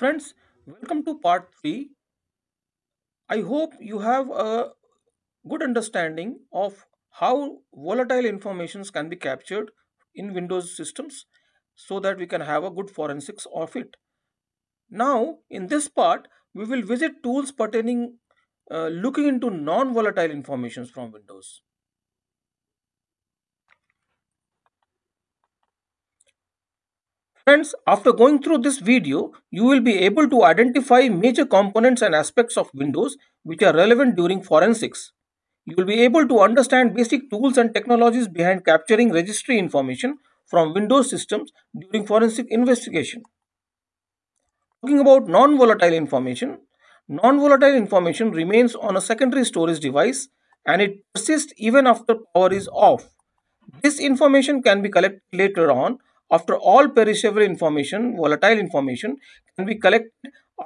Friends, welcome to part 3. I hope you have a good understanding of how volatile informations can be captured in Windows systems so that we can have a good forensics of it. Now, in this part, we will visit tools pertaining uh, looking into non-volatile informations from Windows. Friends, after going through this video, you will be able to identify major components and aspects of Windows which are relevant during forensics. You will be able to understand basic tools and technologies behind capturing registry information from Windows systems during forensic investigation. Talking about non-volatile information, non-volatile information remains on a secondary storage device and it persists even after power is off. This information can be collected later on after all perishable information, volatile information, can be collected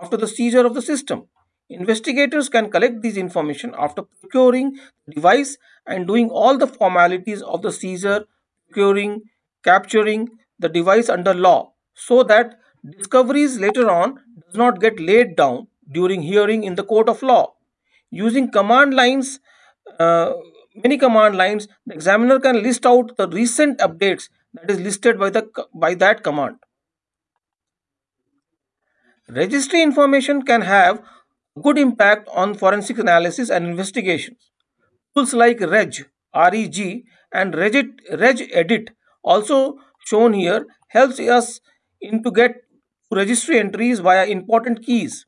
after the seizure of the system. Investigators can collect this information after procuring the device and doing all the formalities of the seizure, procuring, capturing the device under law so that discoveries later on does not get laid down during hearing in the court of law. Using command lines, uh, many command lines, the examiner can list out the recent updates that is listed by the by that command registry information can have good impact on forensic analysis and investigations tools like reg reg and regit, regedit also shown here helps us into get registry entries via important keys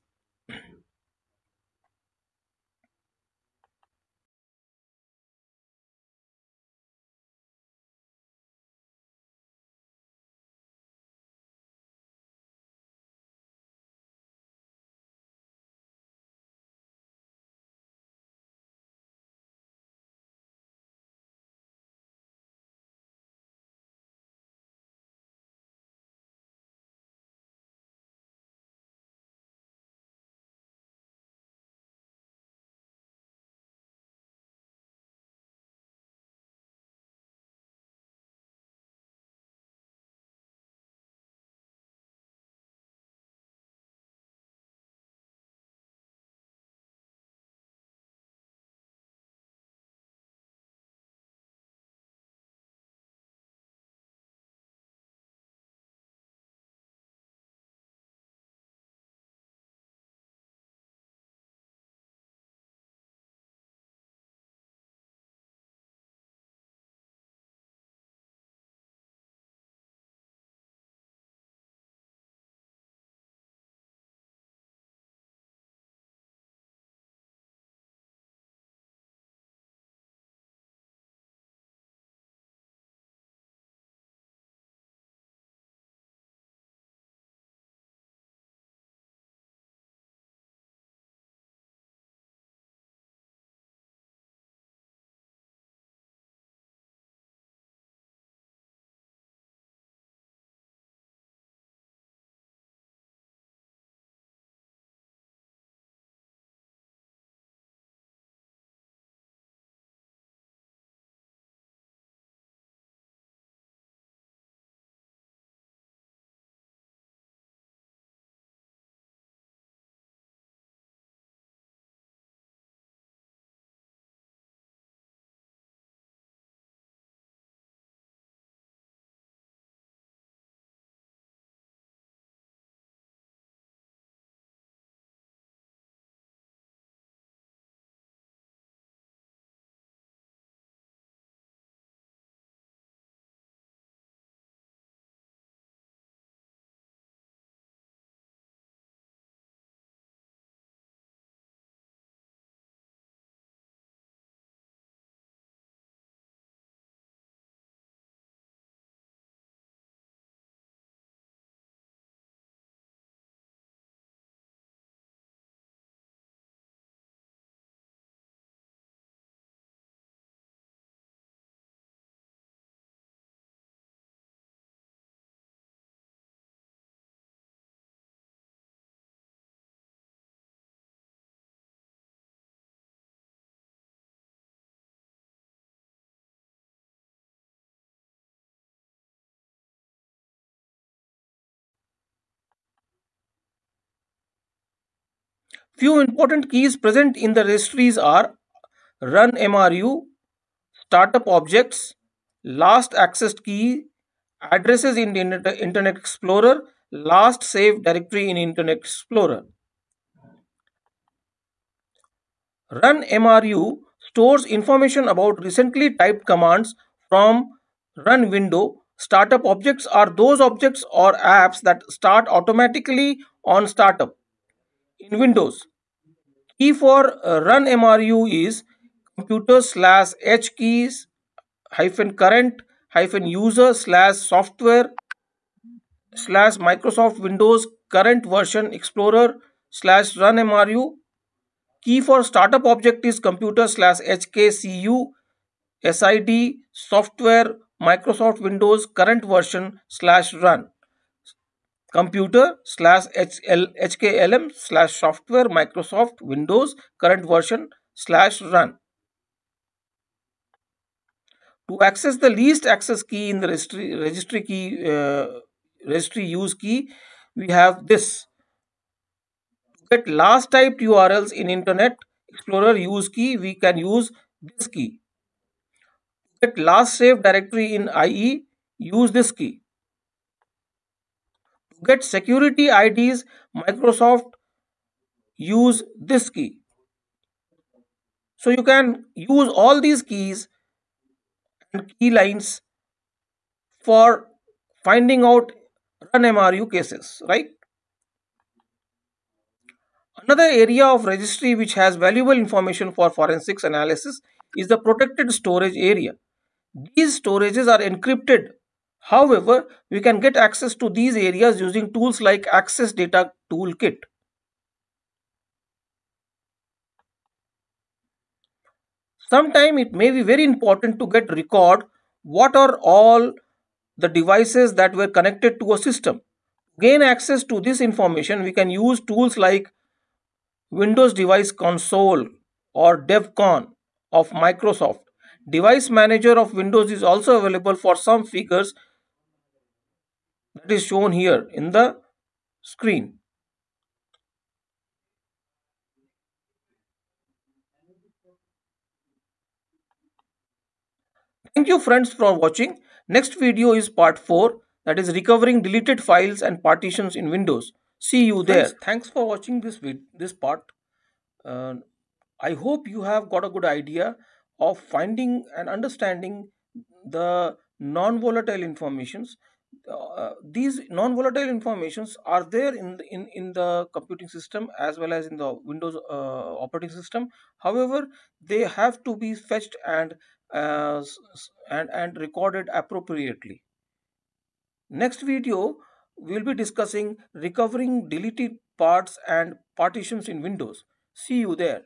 Few important keys present in the registries are run MRU, startup objects, last accessed key, addresses in Internet Explorer, last saved directory in Internet Explorer. Run MRU stores information about recently typed commands from run window. Startup objects are those objects or apps that start automatically on startup in Windows. Key for uh, run MRU is computer slash H keys hyphen current hyphen user slash software slash Microsoft Windows current version explorer slash run MRU. Key for startup object is computer slash HKCU SID software Microsoft Windows current version slash run computer slash HL, hklm slash software microsoft windows current version slash run to access the least access key in the registry, registry key uh, registry use key we have this get last typed urls in internet explorer use key we can use this key get last saved directory in ie use this key to get security IDs, Microsoft use this key. So you can use all these keys and key lines for finding out run MRU cases, right? Another area of registry which has valuable information for forensics analysis is the protected storage area. These storages are encrypted However, we can get access to these areas using tools like Access Data Toolkit. Sometime it may be very important to get record what are all the devices that were connected to a system. Gain access to this information, we can use tools like Windows Device Console or DevCon of Microsoft. Device Manager of Windows is also available for some figures that is shown here in the screen. Thank you friends for watching. Next video is part 4 that is recovering deleted files and partitions in Windows. See you there. Thanks, Thanks for watching this, this part. Uh, I hope you have got a good idea of finding and understanding the non-volatile informations uh, these non-volatile informations are there in the, in in the computing system as well as in the Windows uh, operating system. However, they have to be fetched and uh, and and recorded appropriately. Next video, we'll be discussing recovering deleted parts and partitions in Windows. See you there.